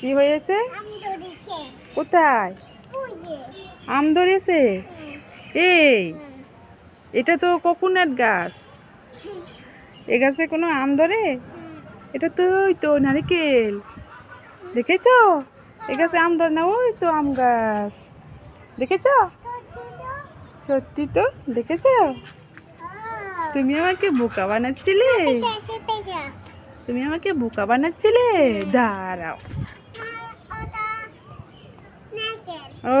কি হয়েছে কোথায় আম ধরেছে হ্যাঁ। এই হ্যাঁ। এটা তো কোকোনাট গাছ এ গাছে কোনো আম ধরে হ্যাঁ। এটা তো ওই তো নারিকেল দেখেছ এ গাছে আম ধরে না ওই তো আম গাছ দেখেছ সত্যি তো দেখেছ তুমি আমাকে বোকা বানাচ্ছিলে তুমি আমাকে বোকা বানাচ্ছিলে দাঁড়াও ও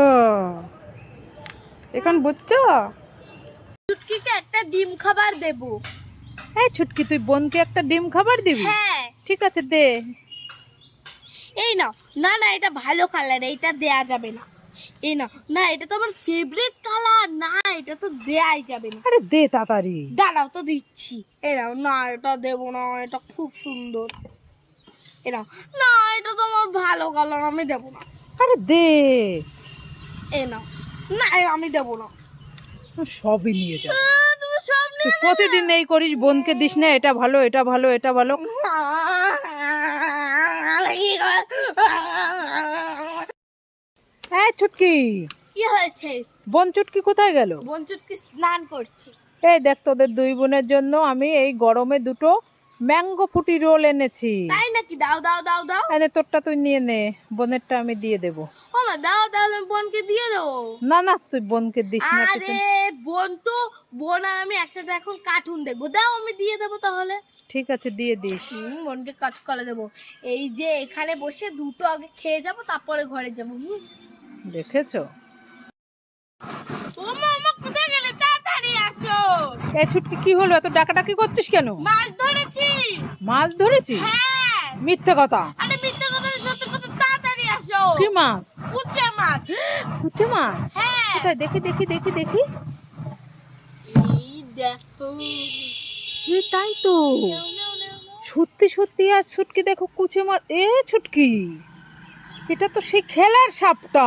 এখন বুঝছো ছুটকিকে একটা ডিম খাবার দেব হ্যাঁ ছুটকি তুই বোনকে একটা ডিম খাবার দিবি হ্যাঁ ঠিক আছে দে এই নাও না না এটা ভালো কালার এইটা দেয়া যাবে না এই নাও না এটা তো আমার ফেভারিট কালার না এটা তো দেয়াই যাবে না আরে দে তাড়াতাড়ি দাঁড়াও তো দিচ্ছি এরাও না এটা দেব না এটা খুব সুন্দর এরাও না এটা তো আমার ভালো কালার আমি দেব না আরে দে এ নাও না আমি দেব না সবই নিয়ে যাও সব নিয়ে প্রতিদিন এই করিস বোনকে দিস না এটা ভালো এটা ভালো এটা ভালো হ্যাঁ ছুটকি কি হয়েছে বনচুটকি কোথায় গেল বনচুটকি স্নান করছে এই দেখ তোদের দুই বোনের জন্য আমি এই গরমে দুটো ম্যাঙ্গো ফুটি রোল এনেছি তাই নাকি দাও দাও দাও দাও এনে তোরটা তুই নিয়ে নে বোনেরটা আমি দিয়ে দেবো ও মা দাও আমি বোনকে দিয়ে দেবো না না তুই বোনকে দিস না আরে বোন তো বোন আর আমি একসাথে এখন কার্টুন দেখবো দাও আমি দিয়ে দেবো তাহলে ঠিক আছে দিয়ে দিস বোনকে কাজ করে দেবো এই যে এখানে বসে দুটো আগে খেয়ে যাব তারপরে ঘরে যাবো দেখেছো ডাকাডাকি করছিস কেন মাছ ধরেছি হ্যাঁ। হ্যাঁ। দেখি দেখি দেখি তাই তো সত্যি সত্যি আর ছুটকি দেখো কুচে মাছ এ ছুটকি এটা তো সেই খেলার সাপটা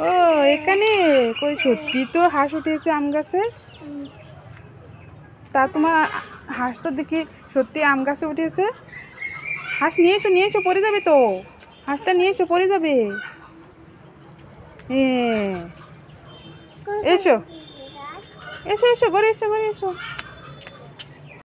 ও এখানে কই সত্যি তো হাঁস উঠেছে আম গাছে তা তোমার হাঁস তো দেখি সত্যি আম গাছে উঠেছে হাঁস নিয়ে এসো নিয়ে এসো পরে যাবে তো হাঁসটা নিয়ে এসো পরে যাবে এসো এসো এসো ঘরে এসো ঘরে এসো